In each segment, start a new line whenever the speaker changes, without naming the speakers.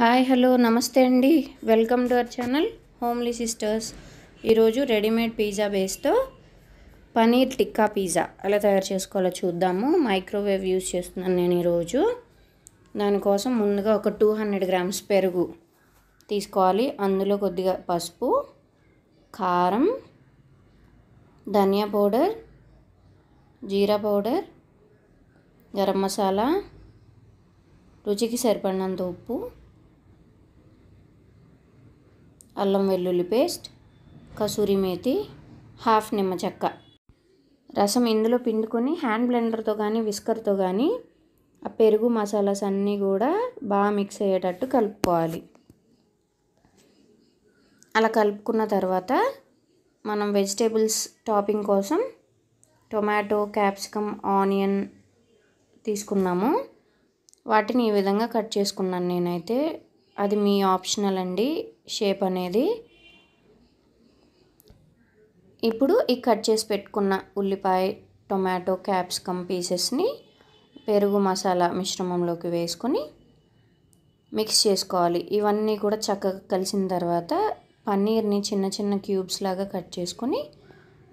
hi hello నమస్తే అండి welcome to our channel homely sisters ఈరోజు రెడీమేడ్ పిజ్జా బేస్తో పనీర్ టిక్కా పిజ్జా ఎలా తయారు చేసుకోవాలో చూద్దాము మైక్రోవేవ్ యూస్ చేస్తున్నాను నేను ఈరోజు దానికోసం ముందుగా ఒక టూ హండ్రెడ్ గ్రామ్స్ పెరుగు తీసుకోవాలి అందులో కొద్దిగా పసుపు కారం ధనియా పౌడర్ జీరా పౌడర్ గరం మసాలా రుచికి సరిపడినంత ఉప్పు అల్లం వెల్లుల్లి పేస్ట్ కసూరి మేతి హాఫ్ నిమ్మ చెక్క రసం ఇందులో పిండుకొని హ్యాండ్ బ్లెండర్తో కానీ విస్కర్తో కానీ ఆ పెరుగు మసాలాస్ అన్నీ కూడా బాగా మిక్స్ అయ్యేటట్టు కలుపుకోవాలి అలా కలుపుకున్న తర్వాత మనం వెజిటేబుల్స్ టాపింగ్ కోసం టొమాటో క్యాప్సికమ్ ఆనియన్ తీసుకున్నాము వాటిని ఈ విధంగా కట్ చేసుకున్నాను నేనైతే అది మీ ఆప్షనల్ అండి షేప్ అనేది ఇప్పుడు ఈ కట్ చేసి పెట్టుకున్న ఉల్లిపాయ టొమాటో క్యాప్సికమ్ పీసెస్ని పెరుగు మసాలా మిశ్రమంలోకి వేసుకొని మిక్స్ చేసుకోవాలి ఇవన్నీ కూడా చక్కగా కలిసిన తర్వాత పన్నీర్ని చిన్న చిన్న క్యూబ్స్ లాగా కట్ చేసుకొని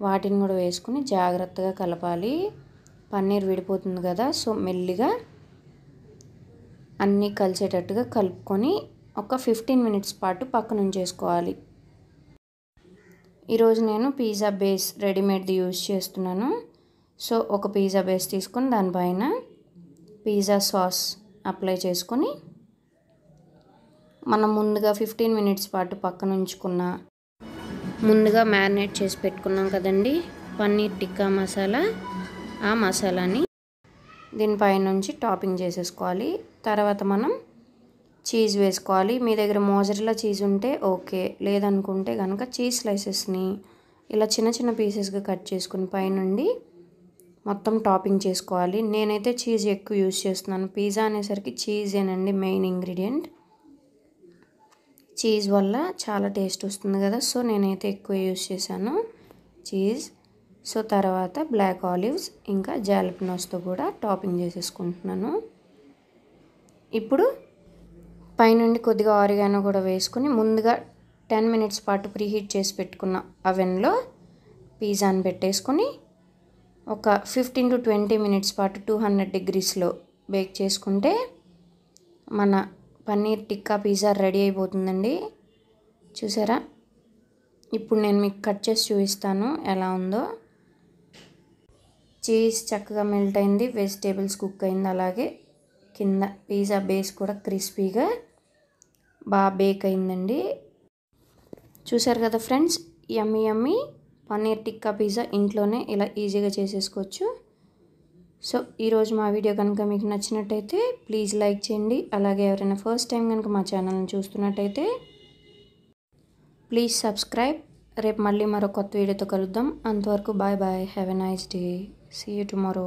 వాటిని కూడా వేసుకుని జాగ్రత్తగా కలపాలి పన్నీర్ విడిపోతుంది కదా సో మెల్లిగా అన్నీ కలిసేటట్టుగా కలుపుకొని ఒక ఫిఫ్టీన్ మినిట్స్ పాటు పక్కన ఉంచేసుకోవాలి ఈరోజు నేను పిజ్జా బేస్ రెడీమేడ్ది యూజ్ చేస్తున్నాను సో ఒక పిజ్జా బేస్ తీసుకుని దానిపైన పిజ్జా సాస్ అప్లై చేసుకొని మనం ముందుగా ఫిఫ్టీన్ మినిట్స్ పాటు పక్కన ఉంచుకున్న ముందుగా మ్యారినేట్ చేసి పెట్టుకున్నాం కదండి పన్నీర్ టిక్కా మసాలా ఆ మసాలాని దీనిపై నుంచి టాపింగ్ చేసేసుకోవాలి తర్వాత మనం చీజ్ వేసుకోవాలి మీ దగ్గర మోజరిలా చీజ్ ఉంటే ఓకే లేదనుకుంటే కనుక చీజ్ స్లైసెస్ని ఇలా చిన్న చిన్న పీసెస్గా కట్ చేసుకుని పైనుండి మొత్తం టాపింగ్ చేసుకోవాలి నేనైతే చీజ్ ఎక్కువ యూజ్ చేస్తున్నాను పిజ్జా అనేసరికి చీజేనండి మెయిన్ ఇంగ్రీడియంట్ చీజ్ వల్ల చాలా టేస్ట్ వస్తుంది కదా సో నేనైతే ఎక్కువ యూజ్ చేశాను చీజ్ సో తర్వాత బ్లాక్ ఆలివ్స్ ఇంకా జాలపినోస్తో కూడా టాపింగ్ చేసేసుకుంటున్నాను ఇప్పుడు పైనుండి కొద్దిగా ఆరిగానో కూడా వేసుకుని ముందుగా టెన్ మినిట్స్ పాటు ప్రీహీట్ చేసి పెట్టుకున్న అవెన్లో పిజ్జాని పెట్టేసుకొని ఒక ఫిఫ్టీన్ టు ట్వంటీ మినిట్స్ పాటు టూ హండ్రెడ్ డిగ్రీస్లో బేక్ చేసుకుంటే మన పన్నీర్ టిక్కా పిజ్జా రెడీ అయిపోతుందండి చూసారా ఇప్పుడు నేను మీకు కట్ చేసి చూపిస్తాను ఎలా ఉందో చీజ్ చక్కగా మెల్ట్ అయింది వెజిటేబుల్స్ కుక్ అయింది అలాగే కింద పిజ్జా బేస్ కూడా క్రిస్పీగా బాగా బేక్ అయిందండి చూసారు కదా friends yummy yummy paneer tikka pizza ఇంట్లోనే ఇలా ఈజీగా చేసేసుకోవచ్చు సో ఈరోజు మా వీడియో కనుక మీకు నచ్చినట్టయితే ప్లీజ్ లైక్ చేయండి అలాగే ఎవరైనా ఫస్ట్ టైం కనుక మా ఛానల్ని చూస్తున్నట్టయితే ప్లీజ్ సబ్స్క్రైబ్ రేపు మళ్ళీ మరో కొత్త వీడియోతో కలుద్దాం అంతవరకు bye bye have a nice day see you tomorrow